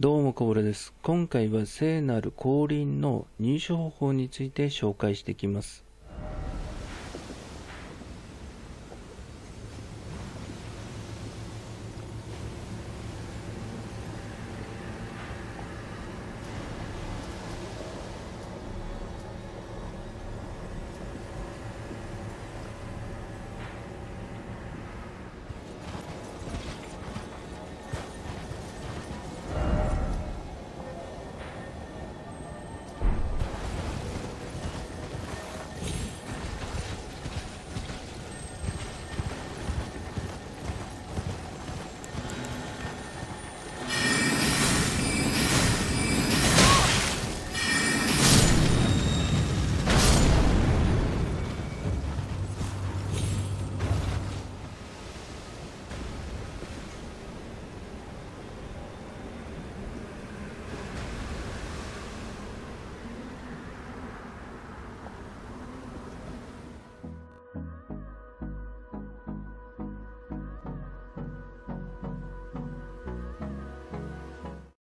どうもこぼれです。今回は聖なる降臨の入手方法について紹介していきます。